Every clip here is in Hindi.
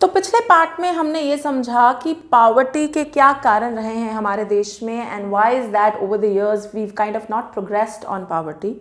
तो पिछले पार्ट में हमने ये समझा कि पावर्टी के क्या कारण रहे हैं हमारे देश में and why is that over the years we kind of not progressed on poverty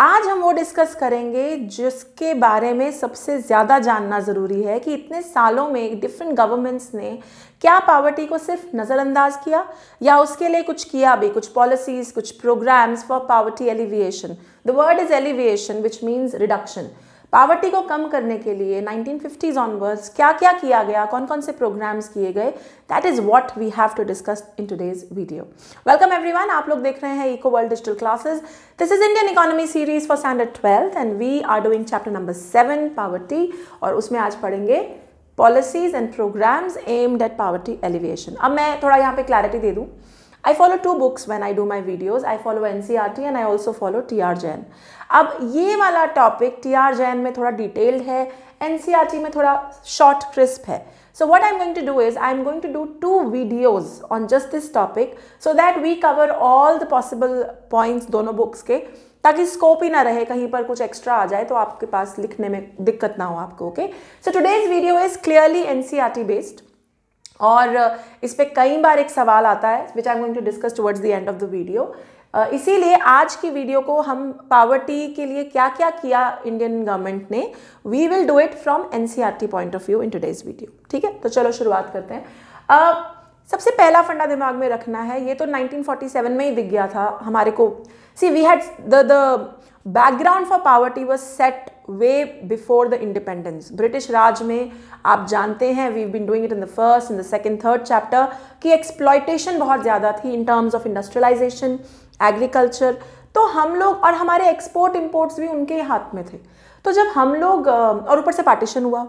आज हम वो डिस्कस करेंगे जिसके बारे में सबसे ज़्यादा जानना ज़रूरी है कि इतने सालों में डिफरेंट गवर्नमेंट्स ने क्या पावर्टी को सिर्फ नज़रअंदाज किया या उसके लिए कुछ किया भी कुछ पॉलिसीज़ कुछ programmes for poverty alleviation the word is alleviation which means reduction poverty को कम करने के लिए 1950s ऑनवर्ड्स क्या क्या किया गया कौन कौन से प्रोग्राम्स किए गए that is what we have to discuss in today's video welcome everyone आप लोग देख रहे हैं eco world digital classes this is Indian economy series for standard twelfth and we are doing chapter number seven poverty और उसमें आज पढ़ेंगे policies and programmes aimed at poverty alleviation अब मैं थोड़ा यहाँ पे क्लैरिटी दे दूँ I follow two books when I do my videos. I follow NCRT e and I also follow TR Jain अब ये वाला टॉपिक टी आर जैन में थोड़ा डिटेल्ड है एन सी आर टी में थोड़ा शॉर्ट क्रिस्प है so what I am going to do is I am going to do two videos on just this topic so that we cover all the possible points दोनों बुक्स के ताकि स्कोप ही ना रहे कहीं पर कुछ एक्स्ट्रा आ जाए तो आपके पास लिखने में दिक्कत ना हो आपको okay so today's video is clearly N C R T based और इस पर कई बार एक सवाल आता है which I am going to discuss towards the end of the video इसीलिए आज की वीडियो को हम पावर्टी के लिए क्या क्या किया इंडियन गवर्नमेंट ने we will do it from an point of view in today's video ठीक है तो चलो शुरुआत करते हैं uh, सबसे पहला फंडा दिमाग में रखना है ये तो 1947 में ही दिख गया था हमारे को see we had the the background for poverty was set way before the independence British Raj में आप जानते हैं we been doing it in the first in the second third chapter कि एक्सप्लॉयटेशन बहुत ज़्यादा थी in terms of industrialization agriculture तो हम लोग और हमारे एक्सपोर्ट इम्पोर्ट्स भी उनके हाथ में थे तो जब हम लोग और ऊपर से पार्टीशन हुआ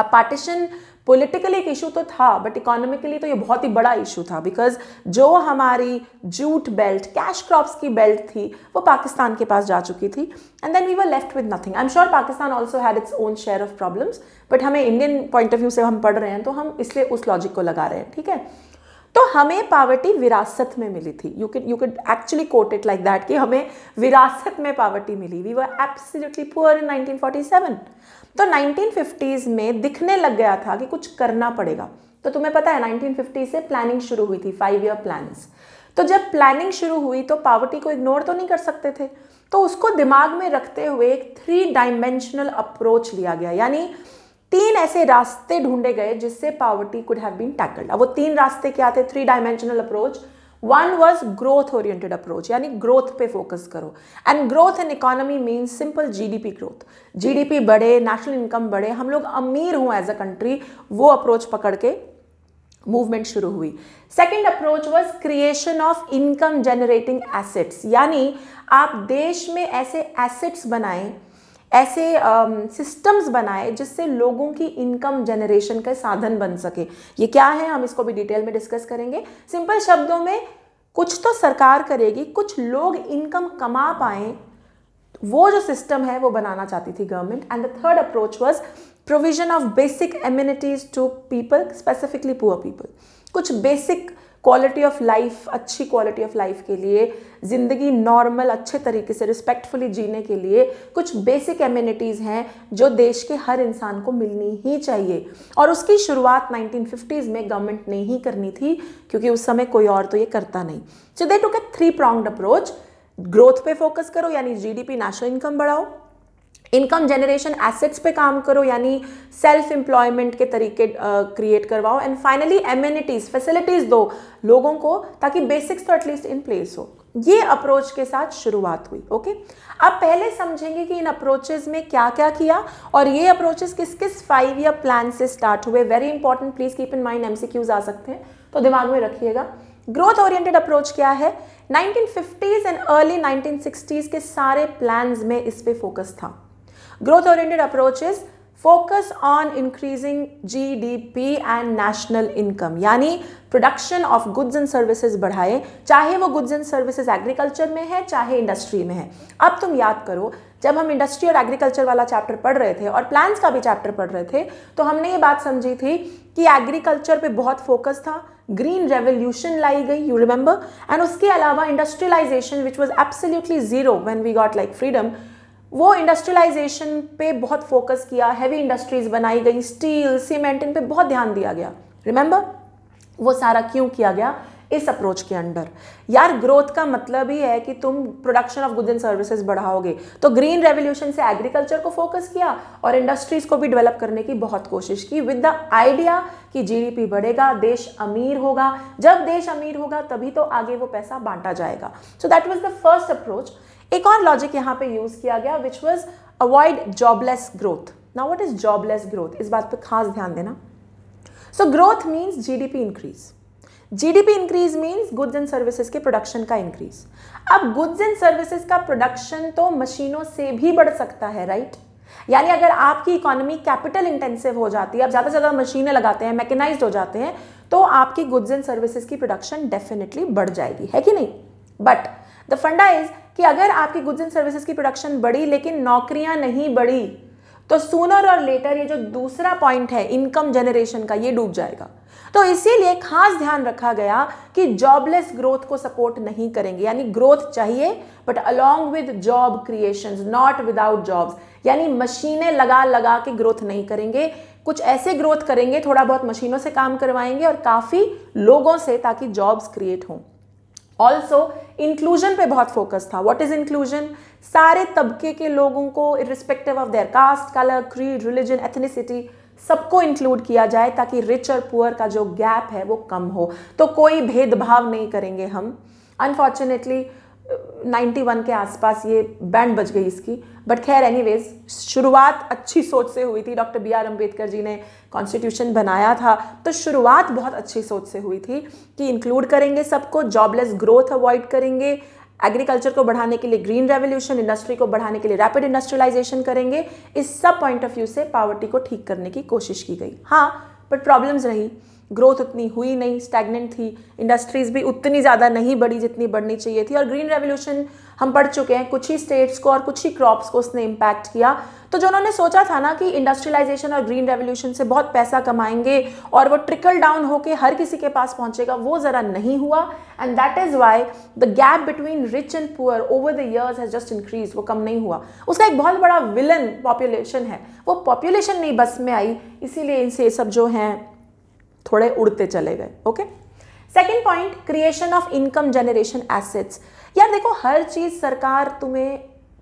अब पार्टीशन पॉलिटिकली एक इशू तो था बट इकोनॉमिकली तो ये बहुत ही बड़ा इशू था बिकॉज जो हमारी जूट बेल्ट कैश क्रॉप्स की बेल्ट थी वो पाकिस्तान के पास जा चुकी थी and then we were left with nothing I am sure Pakistan also had its own share of problems but हमें इंडियन पॉइंट ऑफ व्यू से हम पढ़ रहे हैं तो हम इसलिए उस लॉजिक को लगा रहे हैं ठीक है तो हमें पावर्टी विरासत में मिली थी you can you can actually quote it like that कि हमें विरासत में पावर्टी मिली we were absolutely poor in 1947 तो 1950s में दिखने लग गया था कि कुछ करना पड़ेगा तो तुम्हें पता है 1950 से प्लानिंग शुरू हुई थी फाइव ईयर प्लान्स तो जब प्लानिंग शुरू हुई तो पावर्टी को इग्नोर तो नहीं कर सकते थे तो उसको दिमाग में रखते हुए एक थ्री डायमेंशनल अप्रोच लिया गया यानी तीन ऐसे रास्ते ढूंढे गए जिससे poverty could have been tackled अब वो तीन रास्ते क्या थे three dimensional approach one was growth oriented approach यानी ग्रोथ पे फोकस करो and growth and economy means simple GDP growth GDP बढ़े नेशनल इनकम बढ़े हम लोग अमीर हों एज अ कंट्री वो अप्रोच पकड़ के मूवमेंट शुरू हुई second approach was creation of income generating assets यानी आप देश में ऐसे एसेट्स बनाएं ऐसे सिस्टम्स बनाए जिससे लोगों की इनकम जनरेशन का साधन बन सके ये क्या है हम इसको भी डिटेल में डिस्कस करेंगे सिंपल शब्दों में कुछ तो सरकार करेगी कुछ लोग इनकम कमा पाए वो जो सिस्टम है वो बनाना चाहती थी government and the third approach was provision of basic amenities to people specifically poor people कुछ बेसिक क्वालिटी ऑफ लाइफ अच्छी क्वालिटी ऑफ लाइफ के लिए ज़िंदगी नॉर्मल अच्छे तरीके से रिस्पेक्टफुली जीने के लिए कुछ बेसिक एम्यूनिटीज़ हैं जो देश के हर इंसान को मिलनी ही चाहिए और उसकी शुरुआत 1950s में गवर्नमेंट ने ही करनी थी क्योंकि उस समय कोई और तो ये करता नहीं so they took three pronged approach growth पे फोकस करो यानी जीडीपी नेशनल इनकम बढ़ाओ इनकम जनरेशन एसेट्स पे काम करो यानी सेल्फ एम्प्लॉयमेंट के तरीके क्रिएट करवाओ एंड फाइनली एम्यूनिटीज़ फैसिलिटीज़ दो लोगों को ताकि बेसिक्स तो एटलीस्ट इन प्लेस हो ये अप्रोच के साथ शुरुआत हुई ओके अब पहले समझेंगे कि इन अप्रोचेज में क्या क्या किया और ये अप्रोचेज किस किस फाइव या प्लान से स्टार्ट हुए very important please keep in mind MCQs आ सकते हैं तो दिमाग में रखिएगा ग्रोथ ओरिएंटेड अप्रोच क्या है 1950s एंड अर्ली 1960s के सारे प्लान्स में इस पर फोकस था Growth oriented approach is focus on increasing GDP and national income यानी production of goods and services बढ़ाए चाहे वो गुड्स एंड सर्विसेज एग्रीकल्चर में है चाहे इंडस्ट्री में है अब तुम याद करो जब हम इंडस्ट्री और एग्रीकल्चर वाला चैप्टर पढ़ रहे थे और प्लान्स का भी चैप्टर पढ़ रहे थे तो हमने ये बात समझी थी कि एग्रीकल्चर पे बहुत फोकस था ग्रीन रेवोल्यूशन लाई गई यू रिमेंबर एंड उसके अलावा industrialization which was absolutely zero when we got like freedom वो इंडस्ट्रियलाइजेशन पे बहुत फोकस किया हैवी इंडस्ट्रीज बनाई गई स्टील सीमेंट इन पे बहुत ध्यान दिया गया रिमेंबर वो सारा क्यों किया गया इस अप्रोच के अंडर यार ग्रोथ का मतलब ही है कि तुम production of goods and services बढ़ाओगे तो ग्रीन रेवोल्यूशन से एग्रीकल्चर को फोकस किया और इंडस्ट्रीज को भी डेवलप करने की बहुत कोशिश की विद द आइडिया कि जीडीपी बढ़ेगा देश अमीर होगा जब देश अमीर होगा तभी तो आगे वो पैसा बांटा जाएगा so that was the first approach एक और लॉजिक यहाँ पे यूज किया गया which was avoid jobless growth now what is jobless growth इस बात पर खास ध्यान देना so growth means GDP increase GDP increase means goods and services के प्रोडक्शन का इंक्रीज अब गुड्स एंड सर्विसेज का प्रोडक्शन तो मशीनों से भी बढ़ सकता है राइट right? यानी अगर आपकी इकोनॉमी कैपिटल इंटेंसिव हो जाती है आप ज़्यादा से ज़्यादा मशीनें लगाते हैं मैकेनाइज हो जाते हैं तो आपकी गुड्स एंड सर्विसेज की प्रोडक्शन डेफिनेटली बढ़ जाएगी है कि नहीं बट द फंडा इज कि अगर आपकी गुड्स एंड सर्विसेज की प्रोडक्शन बढ़ी लेकिन नौकरियां नहीं बढ़ी तो सूनर और लेटर ये जो दूसरा पॉइंट है इनकम जनरेशन का ये डूब जाएगा तो इसीलिए खास ध्यान रखा गया कि जॉबलेस ग्रोथ को सपोर्ट नहीं करेंगे यानी ग्रोथ चाहिए but along with job creation not without jobs यानी मशीनें लगा लगा के ग्रोथ नहीं करेंगे कुछ ऐसे ग्रोथ करेंगे थोड़ा बहुत मशीनों से काम करवाएंगे और काफ़ी लोगों से ताकि जॉब्स क्रिएट हों ऑल्सो इंक्लूजन पे बहुत फोकस था वॉट इज इंक्लूजन सारे तबके के लोगों को irrespective of their caste colour creed religion ethnicity सबको इंक्लूड किया जाए ताकि रिच और पुअर का जो गैप है वो कम हो तो कोई भेदभाव नहीं करेंगे हम अनफॉर्चुनेटली 91 के आसपास ये बैंड बज गई इसकी बट खैर एनीवेज शुरुआत अच्छी सोच से हुई थी doctor B R Ambedkar ji ने कॉन्स्टिट्यूशन बनाया था तो शुरुआत बहुत अच्छी सोच से हुई थी कि इंक्लूड करेंगे सबको जॉबलेस ग्रोथ अवॉइड करेंगे एग्रीकल्चर को बढ़ाने के लिए ग्रीन रेवोल्यूशन इंडस्ट्री को बढ़ाने के लिए रैपिड इंडस्ट्रियलाइजेशन करेंगे इस सब पॉइंट ऑफ व्यू से पावर्टी को ठीक करने की कोशिश की गई हाँ बट प्रॉब्लम्स रही ग्रोथ उतनी हुई नहीं स्टैगनेंट थी इंडस्ट्रीज़ भी उतनी ज़्यादा नहीं बढ़ी जितनी बढ़नी चाहिए थी और ग्रीन रेवोल्यूशन हम पढ़ चुके हैं कुछ ही स्टेट्स को और कुछ ही क्रॉप्स को उसने इम्पैक्ट किया तो जो उन्होंने सोचा था ना कि इंडस्ट्रियलाइजेशन और ग्रीन रेवोल्यूशन से बहुत पैसा कमाएंगे और वो ट्रिकल डाउन होके हर किसी के पास पहुंचेगा वो ज़रा नहीं हुआ and that is why the gap between rich and poor over the years has just increase वो कम नहीं हुआ उसका एक बहुत बड़ा विलन पॉपुलेशन है वो पॉपुलेशन नहीं बस में आई इसीलिए इनसे सब जो हैं थोड़े उड़ते चले गए okay second point creation of income generation assets यार देखो हर चीज़ सरकार तुम्हें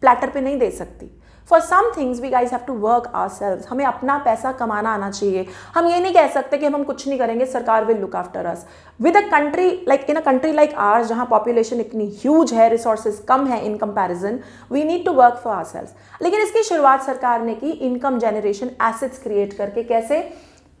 प्लेटर पे नहीं दे सकती for some things we guys have to work ourselves हमें अपना पैसा कमाना आना चाहिए हम ये नहीं कह सकते कि हम हम कुछ नहीं करेंगे सरकार will look after us with a country like in a country like our जहाँ पॉपुलेशन इतनी ह्यूज है रिसोर्सेज कम है in comparison we need to work for ourselves लेकिन इसकी शुरुआत सरकार ने की इनकम जनरेशन एसेट्स क्रिएट करके कैसे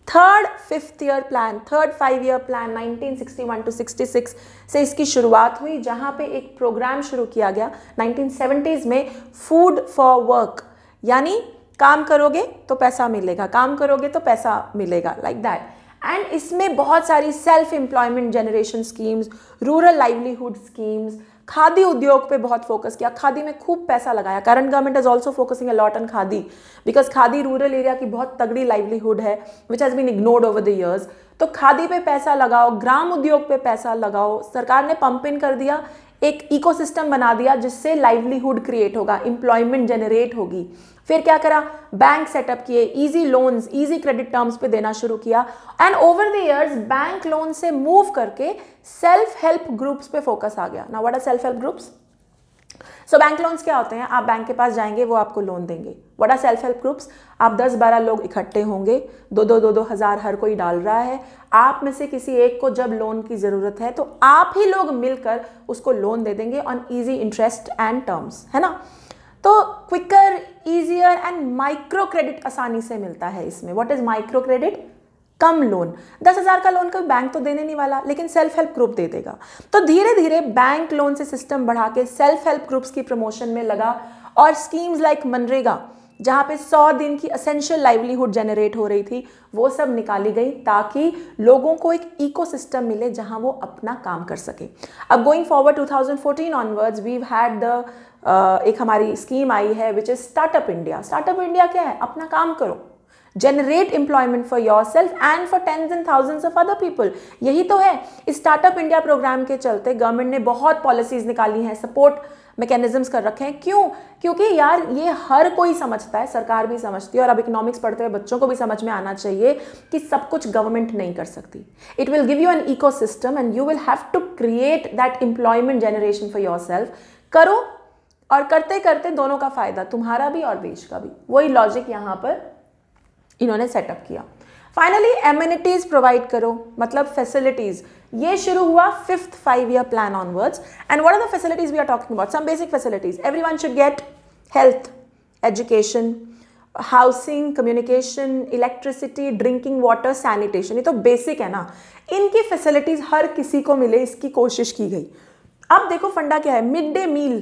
third fifth year plan third five year plan 1961 to 66 से इसकी शुरुआत हुई जहाँ पे एक प्रोग्राम शुरू किया गया 1970s में फूड फॉर वर्क यानी काम करोगे तो पैसा मिलेगा काम करोगे तो पैसा मिलेगा लाइक दैट एंड इसमें बहुत सारी self employment generation schemes rural livelihood schemes Khadi उद्योग पे बहुत फोकस किया खादी में खूब पैसा लगाया current government is also focusing lot on Khadi because Khadi rural area की बहुत तगड़ी लाइवलीहुड है which has been ignored over the years तो खादी पे पैसा लगाओ ग्राम उद्योग पे पैसा लगाओ सरकार ने पंप इन कर दिया एक इकोसिस्टम बना दिया जिससे लाइवलीहुड क्रिएट होगा एम्प्लॉयमेंट जनरेट होगी फिर क्या करा बैंक सेटअप किए easy loans easy credit terms पे देना शुरू किया and over the years bank loan से मूव करके सेल्फ हेल्प ग्रुप्स पे फोकस आ गया ना what are self help groups so bank loans क्या होते हैं आप बैंक के पास जाएंगे वो आपको लोन देंगे what are self help groups आप दस बारह लोग इकट्ठे होंगे दो दो दो दो हज़ार हर कोई डाल रहा है आप में से किसी एक को जब लोन की ज़रूरत है तो आप ही लोग मिलकर उसको लोन दे देंगे on easy interest and terms है ना तो quicker easier and micro credit आसानी से मिलता है इसमें वॉट इज माइक्रो क्रेडिट कम लोन दस हज़ार का लोन कोई बैंक तो देने नहीं वाला लेकिन सेल्फ हेल्प ग्रुप दे देगा तो धीरे धीरे बैंक लोन से सिस्टम बढ़ा के सेल्फ हेल्प ग्रुप्स की प्रमोशन में लगा और स्कीम्स लाइक मनरेगा जहाँ पे 100 दिन की असेंशियल लाइवलीहुड जनरेट हो रही थी वो सब निकाली गई ताकि लोगों को एक इकोसिस्टम मिले जहाँ वो अपना काम कर सके अब going forward 2014 onwards we had the एक हमारी स्कीम आई है which is startup India startup India क्या है अपना काम करो generate employment for yourself and for tens and thousands of other people यही तो है स्टार्टअप इंडिया प्रोग्राम के चलते गवर्नमेंट ने बहुत पॉलिसीज निकाली हैं सपोर्ट मैकेनिज्म्स कर रखे हैं क्यों क्योंकि यार ये हर कोई समझता है सरकार भी समझती है और अब इकोनॉमिक्स पढ़ते हुए बच्चों को भी समझ में आना चाहिए कि सब कुछ गवर्नमेंट नहीं कर सकती it will give you an ecosystem and you will have to create that employment generation for yourself करो और करते करते दोनों का फायदा तुम्हारा भी और देश का भी वही लॉजिक यहाँ पर इन्होंने सेटअप किया फाइनली एम्यूनिटीज़ प्रोवाइड करो मतलब फैसिलिटीज़ ये शुरू हुआ fifth five year plan onwards and what are the facilities we are talking about some basic facilities one should get health education housing communication electricity drinking water sanitation ये तो बेसिक है ना इनकी फैसिलिटीज़ हर किसी को मिले इसकी कोशिश की गई अब देखो फंडा क्या है मिड डे मील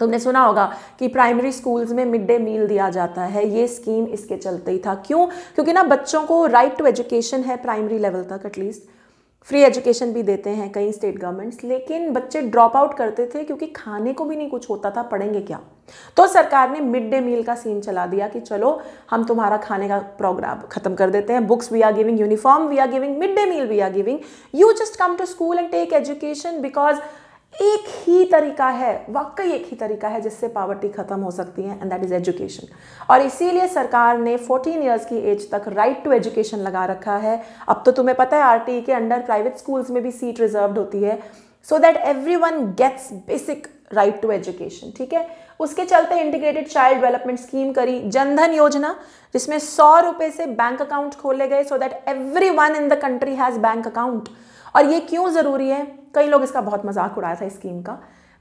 तुमने सुना होगा कि प्राइमरी स्कूल्स में मिड डे मील दिया जाता है ये स्कीम इसके चलते ही था क्यों क्योंकि ना बच्चों को राइट टू एजुकेशन है प्राइमरी लेवल तक एटलीस्ट फ्री एजुकेशन भी देते हैं कई स्टेट गवर्नमेंट्स लेकिन बच्चे ड्रॉप आउट करते थे क्योंकि खाने को भी नहीं कुछ होता था पढ़ेंगे क्या तो सरकार ने मिड डे मील का सीन चला दिया कि चलो हम तुम्हारा खाने का प्रोग्राम खत्म कर देते हैं books we are giving uniform we are giving mid day meal we are giving you just come to school and take education because एक ही तरीका है वाकई एक ही तरीका है जिससे पावर्टी खत्म हो सकती है एंड दैट इज़ एजुकेशन और इसीलिए सरकार ने 14 इयर्स की एज तक राइट टू एजुकेशन लगा रखा है अब तो तुम्हें पता है आरटी e के अंडर प्राइवेट स्कूल्स में भी सीट रिजर्व होती है so that everyone gets basic right to education ठीक है उसके चलते इंटीग्रेटेड चाइल्ड डेवलपमेंट स्कीम करी जनधन योजना जिसमें सौ रुपए से बैंक अकाउंट खोले गए so that everyone in the country has bank account और ये क्यों ज़रूरी है कई लोग इसका बहुत मजाक उड़ाया था इस स्कीम का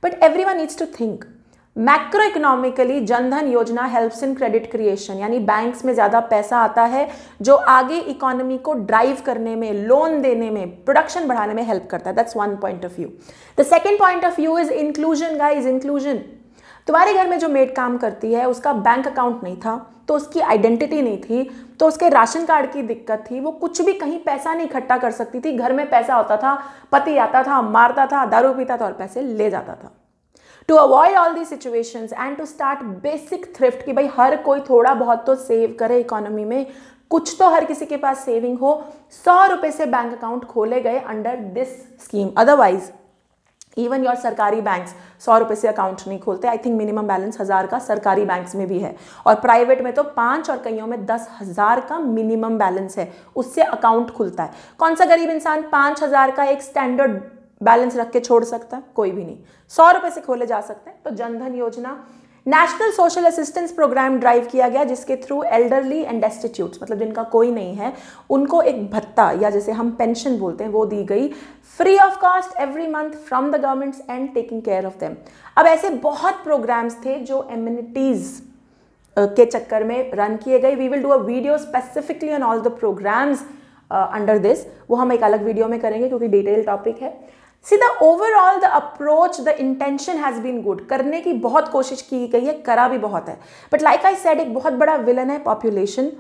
but everyone needs to think macro economically Jan Dhan Yojana helps in credit creation यानी बैंक्स में ज़्यादा पैसा आता है जो आगे इकोनॉमी को ड्राइव करने में लोन देने में प्रोडक्शन बढ़ाने में हेल्प करता है that's one point of view the second point of view is inclusion guys inclusion तुम्हारे घर में जो मेड काम करती है उसका बैंक अकाउंट नहीं था तो उसकी आइडेंटिटी नहीं थी तो उसके राशन कार्ड की दिक्कत थी वो कुछ भी कहीं पैसा नहीं इकट्ठा कर सकती थी घर में पैसा होता था पति आता था मारता था दारू पीता था और पैसे ले जाता था to avoid all the situation and to start basic thrift कि भाई हर कोई थोड़ा बहुत तो सेव करे इकोनॉमी में कुछ तो हर किसी के पास सेविंग हो सौ रुपए से बैंक अकाउंट खोले गए under this scheme otherwise even your सरकारी बैंक्स सौ रुपये से अकाउंट नहीं खोलते आई थिंक मिनिमम बैलेंस हज़ार का सरकारी बैंक्स में भी है और प्राइवेट में तो पाँच और कईयों में दस हज़ार का मिनिमम बैलेंस है उससे अकाउंट खुलता है कौन सा गरीब इंसान पाँच हज़ार का एक स्टैंडर्ड बैलेंस रख के छोड़ सकता है कोई भी नहीं सौ रुपये से खोले जा सकते हैं तो Jan Dhan Yojana national social assistance programme drive किया गया जिसके थ्रू एल्डरली एंड डेस्टिट्यूट मतलब जिनका कोई नहीं है उनको एक भत्ता या जैसे हम पेंशन बोलते हैं वो दी गई free of cost every month from the governments and taking care of them अब ऐसे बहुत प्रोग्राम्स थे जो एम्यूनिटीज़ uh, के चक्कर में रन किए गए we will do a video specifically on all the programmes under this वो हम एक अलग वीडियो में करेंगे क्योंकि डिटेल टॉपिक है see the overall the approach the intention has been good करने की बहुत कोशिश की गई है करा भी बहुत है बट लाइक आई सेड एक बहुत बड़ा विलन है पॉपुलेशन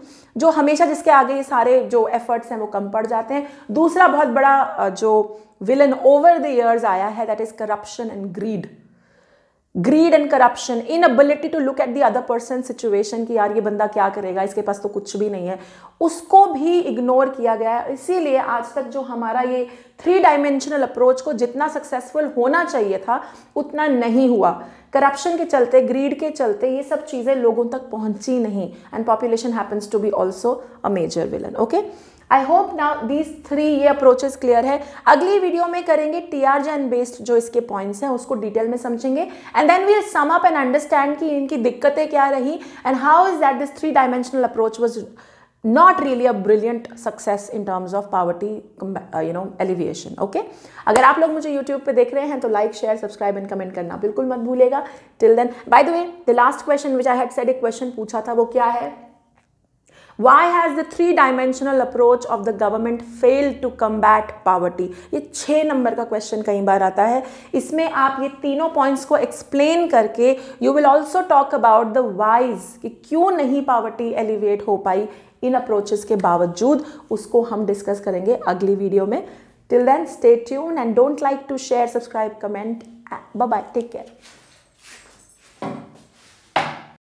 जो हमेशा जिसके आगे ये सारे जो एफर्ट्स हैं वो कम पड़ जाते हैं दूसरा बहुत बड़ा जो विलन ओवर द ईयर्स आया है that is corruption and greed greed and corruption inability to look at the other person situation कि यार ये बंदा क्या करेगा इसके पास तो कुछ भी नहीं है उसको भी इग्नोर किया गया है इसीलिए आज तक जो हमारा ये थ्री डायमेंशनल अप्रोच को जितना सक्सेसफुल होना चाहिए था उतना नहीं हुआ करप्शन के चलते ग्रीड के चलते ये सब चीज़ें लोगों तक पहुंची नहीं and population happens to be also a major villain okay I hope now these three ये अप्रोचेस क्लियर है अगली वीडियो में करेंगे टी आर जन बेस्ड जो इसके पॉइंट्स हैं उसको डिटेल में समझेंगे and then we'll sum up and understand कि इनकी दिक्कतें क्या रही and how is that this three dimensional approach was not really a brilliant success in terms of poverty you know alleviation okay अगर आप लोग मुझे यूट्यूब पर देख रहे हैं तो like share subscribe and comment करना बिल्कुल मत भूलेगा till then by the way the last question which I had said एक क्वेश्चन पूछा था वो क्या है why has the three dimensional approach of the government failed to combat poverty ये छः नंबर का क्वेश्चन कई बार आता है इसमें आप ये तीनों पॉइंट्स को एक्सप्लेन करके you will also talk about the ways कि क्यों नहीं पावर्टी एलिवेट हो पाई इन अप्रोचेस के बावजूद उसको हम डिस्कस करेंगे अगली वीडियो में till then stay tune and don't like to share subscribe comment bye take care